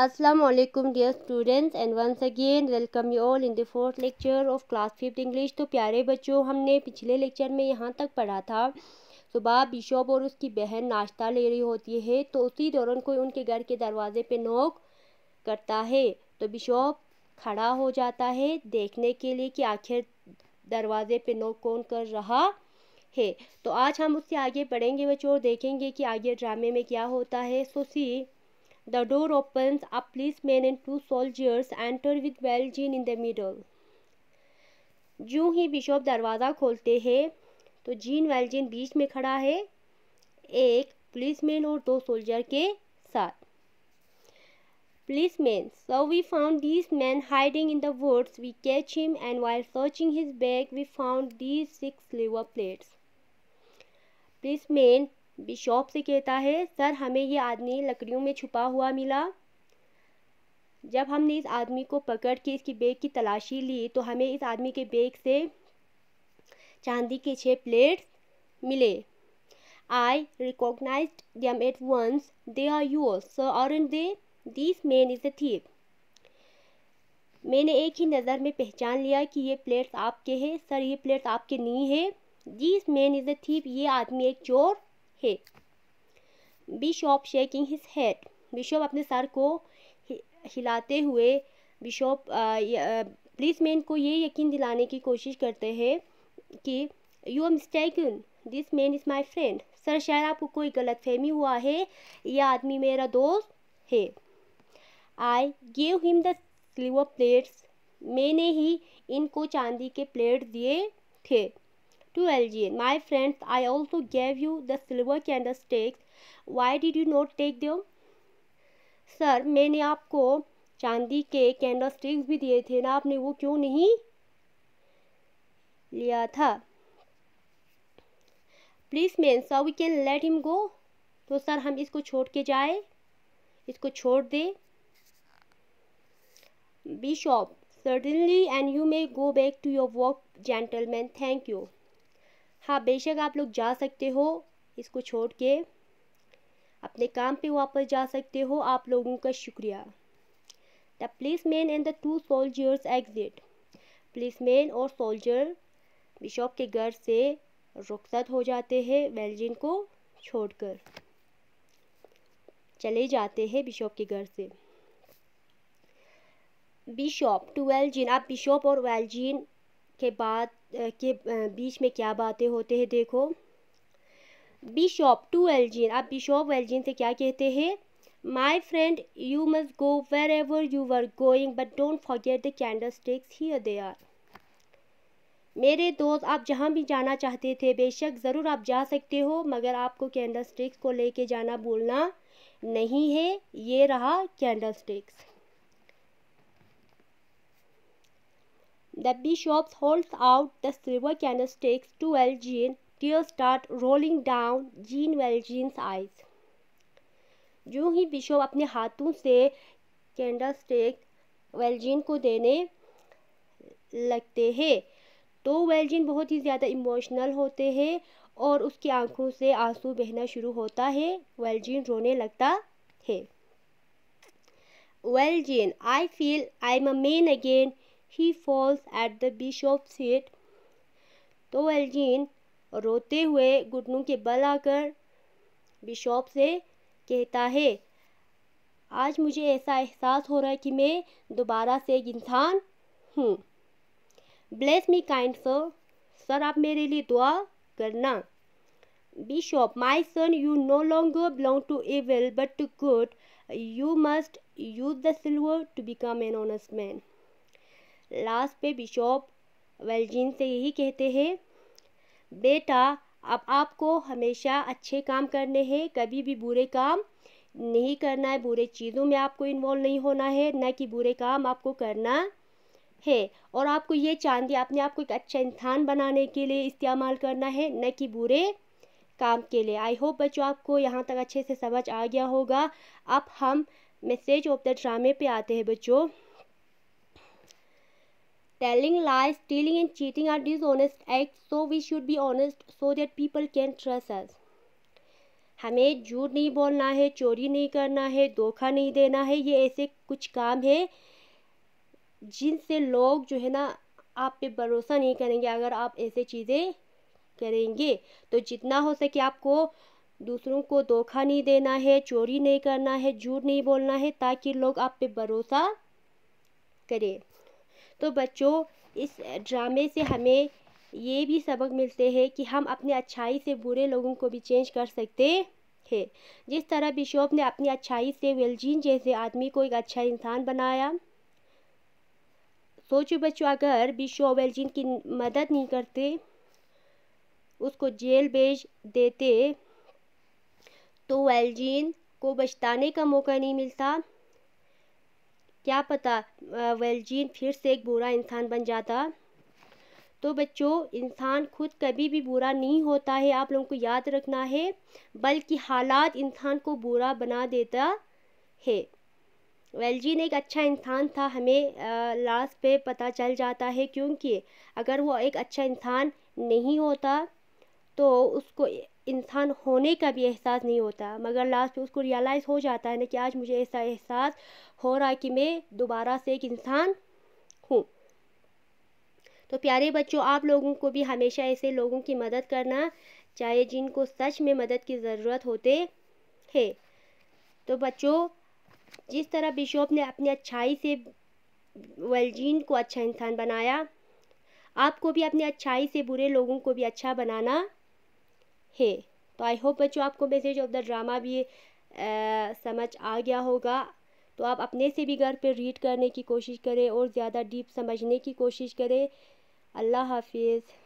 Assalamu alaikum dear students and once again welcome you all in the fourth lecture of class fifth English तो प्यारे बच्चों हमने पिछले lecture में यहाँ तक पढ़ा था सुबह बिशोप और उसकी बहन नाश्ता ले रही होती है तो उसी दौरान कोई उनके घर के दरवाजे पे नोक करता है तो बिशोप खड़ा हो जाता है देखने के लिए कि आखिर दरवाजे पे नोक कौन कर रहा है तो आज हम उससे आगे पढ़ेंगे बच्चों और देखेंगे कि आगे ड्रामे में क्या होता है सो सी The door opens, a policeman and two soldiers enter with Valjean in the middle. जूं ही बिशप दरवाज़ा खोलते हैं तो जीन वेलजिन बीच में खड़ा है एक पुलिसमैन और दो सोल्जर के साथ Policemen, so we found these men hiding in the woods. We catch him, and while searching his bag, we found these six silver plates. Policemen bishop से कहता है सर हमें ये आदमी लकड़ियों में छुपा हुआ मिला जब हमने इस आदमी को पकड़ के इसकी बैग की तलाशी ली तो हमें इस आदमी के बैग से चांदी के छः प्लेट्स मिले I recognise them at once they are yours so और they this man is a thief मैंने एक ही नज़र में पहचान लिया कि ये प्लेट्स आपके हैं सर ये प्लेट्स आपके नहीं है this man is a thief ये आदमी एक चोर है bishop shaking his head bishop अपने सर को हिलाते हुए बिशॉप मैन को ये यकीन दिलाने की कोशिश करते हैं कि you are mistake this man is my friend sir शायद आपको कोई गलत फहमी हुआ है यह आदमी मेरा दोस्त है I gave him silver plates मैंने ही इनको चांदी के प्लेट दिए थे to Algiers. My friends, I also gave you the silver candlesticks. Why did you not take them? Sir मैंने आपको चांदी के कैंडल स्टिक्स भी दिए थे ना आपने वो क्यों नहीं लिया था please man so we can let him go तो सर हम इसको छोड़ के जाए इसको छोड़ दे bishop certainly and you may go back to your work gentlemen thank you हाँ बेशक आप लोग जा सकते हो इसको छोड़ के अपने काम पे वापस जा सकते हो आप लोगों का शुक्रिया the policeman and the two soldiers exit policeman और सोल्जर बिशॉप के घर से रुखसत हो जाते हैं वेलजिन को छोड़कर चले जाते हैं बिशॉप के घर से बिशॉप टू वेलजिन आप बिशॉप और वेलजिन के बाद के बीच में क्या बातें होते हैं देखो बिशॉप टू एलजीन आप बिशॉप एल्जिन से क्या कहते हैं my friend you must go wherever you were going but don't forget the candlesticks here they are मेरे दोस्त आप जहाँ भी जाना चाहते थे बेशक ज़रूर आप जा सकते हो मगर आपको कैंडल स्टिक्स को लेके जाना भूलना नहीं है ये रहा candlesticks The bishop holds out the silver candlesticks to Elgin. Tears start rolling down Jean Valjean's eyes. जो ही बिशप अपने हाथों से कैंडल स्टेक वेलजीन को देने लगते हैं तो वेलजीन बहुत ही ज़्यादा इमोशनल होते हैं और उसकी आंखों से आंसू बहना शुरू होता है वेलजीन रोने लगता है Valjean I feel I am a man again he falls at the bishop seat तो एल्जीन रोते हुए घुटनों के बल आकर बिशॉप से कहता है आज मुझे ऐसा एहसास हो रहा है कि मैं दोबारा से एक इंसान हूँ bless me kind sir sir आप मेरे लिए दुआ करना bishop my son you no longer belong to evil but to good you must use the silver to become an honest man last पे बिशॉप वेलजिन से यही कहते हैं बेटा अब आपको हमेशा अच्छे काम करने हैं कभी भी बुरे काम नहीं करना है बुरे चीज़ों में आपको इन्वॉल्व नहीं होना है ना कि बुरे काम आपको करना है और आपको ये चांदी अपने आप को एक अच्छा इंसान बनाने के लिए इस्तेमाल करना है न कि बुरे काम के लिए आई होप बच्चों आपको यहाँ तक अच्छे से समझ आ गया होगा अब हम मैसेज ऑफ द ड्रामे पे आते हैं बच्चों Telling lies, stealing, and cheating are dishonest acts, so we should be honest so that people can trust us. हमें झूठ नहीं बोलना है चोरी नहीं करना है धोखा नहीं देना है ये ऐसे कुछ काम है जिनसे लोग जो है ना आप पे भरोसा नहीं करेंगे अगर आप ऐसे चीज़ें करेंगे तो जितना हो सके आपको दूसरों को धोखा नहीं देना है चोरी नहीं करना है झूठ नहीं बोलना है ताकि लोग आप पे भरोसा करें तो बच्चों इस ड्रामे से हमें ये भी सबक मिलते हैं कि हम अपने अच्छाई से बुरे लोगों को भी चेंज कर सकते हैं जिस तरह बिशोप ने अपनी अच्छाई से वेलजीन जैसे आदमी को एक अच्छा इंसान बनाया सोचो बच्चों अगर बिशोप वेलजीन की मदद नहीं करते उसको जेल भेज देते तो वेलजीन को बचताने का मौका नहीं मिलता क्या पता वेलजीन फिर से एक बुरा इंसान बन जाता तो बच्चों इंसान खुद कभी भी बुरा नहीं होता है आप लोगों को याद रखना है बल्कि हालात इंसान को बुरा बना देता है वेलजीन एक अच्छा इंसान था हमें लास्ट पे पता चल जाता है क्योंकि अगर वो एक अच्छा इंसान नहीं होता तो उसको इंसान होने का भी एहसास नहीं होता मगर लास्ट में उसको रियलाइज़ हो जाता है ना कि आज मुझे ऐसा एहसास हो रहा है कि मैं दोबारा से एक इंसान हूँ तो प्यारे बच्चों आप लोगों को भी हमेशा ऐसे लोगों की मदद करना चाहे जिनको सच में मदद की ज़रूरत होते है तो बच्चों जिस तरह बिशोप ने अपनी अच्छाई से वेलजीन को अच्छा इंसान बनाया आपको भी अपनी अच्छाई से बुरे लोगों को भी अच्छा बनाना है तो आई होप बच्चों आपको मैसेज ऑफ द ड्रामा भी आ, समझ आ गया होगा तो आप अपने से भी घर पे रीड करने की कोशिश करें और ज़्यादा डीप समझने की कोशिश करें अल्लाह हाफिज़